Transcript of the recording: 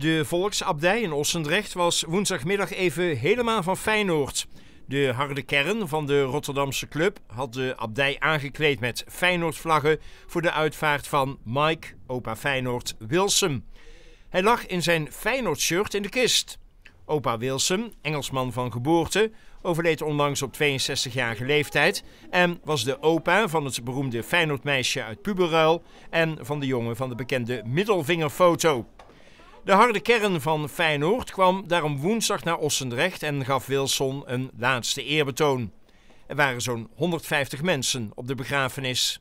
De Volksabdij in Ossendrecht was woensdagmiddag even helemaal van Feyenoord. De harde kern van de Rotterdamse club had de abdij aangekleed met Feyenoordvlaggen voor de uitvaart van Mike, opa Feyenoord, Wilson. Hij lag in zijn Feyenoord-shirt in de kist. Opa Wilson, Engelsman van geboorte, overleed onlangs op 62-jarige leeftijd en was de opa van het beroemde Feyenoordmeisje uit Puberuil en van de jongen van de bekende middelvingerfoto. De harde kern van Feyenoord kwam daarom woensdag naar Ossendrecht en gaf Wilson een laatste eerbetoon. Er waren zo'n 150 mensen op de begrafenis.